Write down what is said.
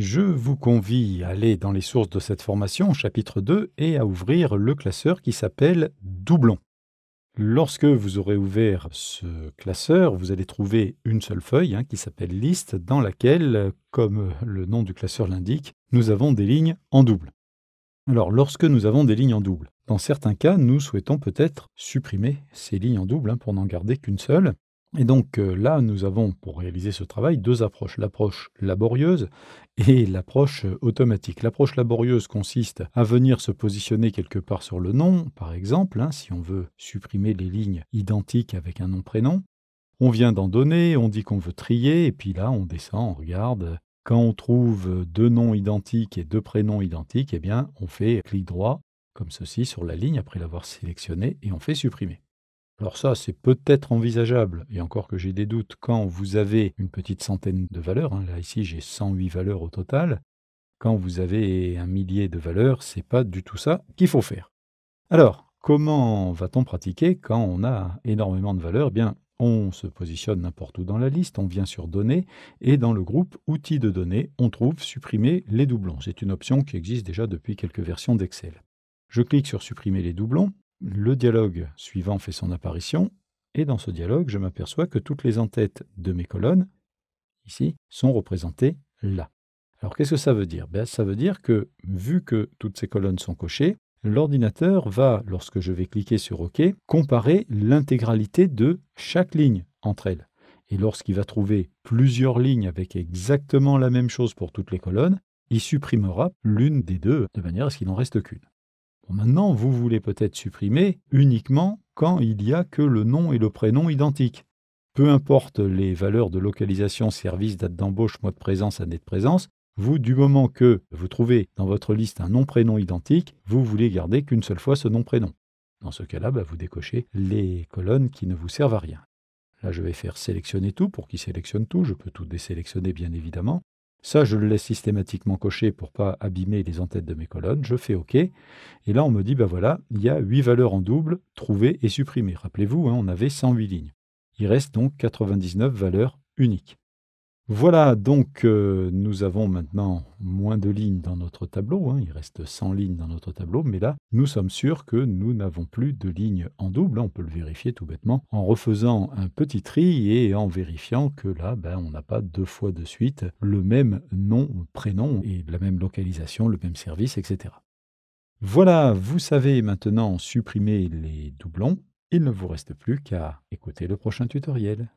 Je vous convie à aller dans les sources de cette formation, chapitre 2, et à ouvrir le classeur qui s'appelle Doublon. Lorsque vous aurez ouvert ce classeur, vous allez trouver une seule feuille hein, qui s'appelle Liste, dans laquelle, comme le nom du classeur l'indique, nous avons des lignes en double. Alors, lorsque nous avons des lignes en double, dans certains cas, nous souhaitons peut-être supprimer ces lignes en double hein, pour n'en garder qu'une seule. Et donc euh, là, nous avons pour réaliser ce travail deux approches, l'approche laborieuse et l'approche euh, automatique. L'approche laborieuse consiste à venir se positionner quelque part sur le nom, par exemple, hein, si on veut supprimer les lignes identiques avec un nom-prénom. On vient d'en donner, on dit qu'on veut trier, et puis là, on descend, on regarde. Quand on trouve deux noms identiques et deux prénoms identiques, eh bien, on fait clic droit, comme ceci, sur la ligne après l'avoir sélectionnée, et on fait supprimer. Alors ça, c'est peut-être envisageable, et encore que j'ai des doutes, quand vous avez une petite centaine de valeurs, hein, là ici j'ai 108 valeurs au total, quand vous avez un millier de valeurs, c'est pas du tout ça qu'il faut faire. Alors, comment va-t-on pratiquer quand on a énormément de valeurs eh Bien, on se positionne n'importe où dans la liste, on vient sur données, et dans le groupe outils de données, on trouve supprimer les doublons. C'est une option qui existe déjà depuis quelques versions d'Excel. Je clique sur supprimer les doublons, le dialogue suivant fait son apparition, et dans ce dialogue, je m'aperçois que toutes les entêtes de mes colonnes, ici, sont représentées là. Alors qu'est-ce que ça veut dire ben, Ça veut dire que, vu que toutes ces colonnes sont cochées, l'ordinateur va, lorsque je vais cliquer sur OK, comparer l'intégralité de chaque ligne entre elles. Et lorsqu'il va trouver plusieurs lignes avec exactement la même chose pour toutes les colonnes, il supprimera l'une des deux, de manière à ce qu'il n'en reste qu'une. Maintenant, vous voulez peut-être supprimer uniquement quand il n'y a que le nom et le prénom identiques. Peu importe les valeurs de localisation, service, date d'embauche, mois de présence, année de présence, vous, du moment que vous trouvez dans votre liste un nom-prénom identique, vous voulez garder qu'une seule fois ce nom-prénom. Dans ce cas-là, bah, vous décochez les colonnes qui ne vous servent à rien. Là, je vais faire sélectionner tout pour qu'il sélectionne tout. Je peux tout désélectionner, bien évidemment. Ça, je le laisse systématiquement cocher pour pas abîmer les entêtes de mes colonnes. Je fais OK. Et là, on me dit, bah voilà, il y a 8 valeurs en double, trouvées et supprimées. Rappelez-vous, hein, on avait 108 lignes. Il reste donc 99 valeurs uniques. Voilà, donc euh, nous avons maintenant moins de lignes dans notre tableau, hein. il reste 100 lignes dans notre tableau, mais là, nous sommes sûrs que nous n'avons plus de lignes en double, on peut le vérifier tout bêtement, en refaisant un petit tri et en vérifiant que là, ben, on n'a pas deux fois de suite le même nom, prénom, et la même localisation, le même service, etc. Voilà, vous savez maintenant supprimer les doublons, il ne vous reste plus qu'à écouter le prochain tutoriel.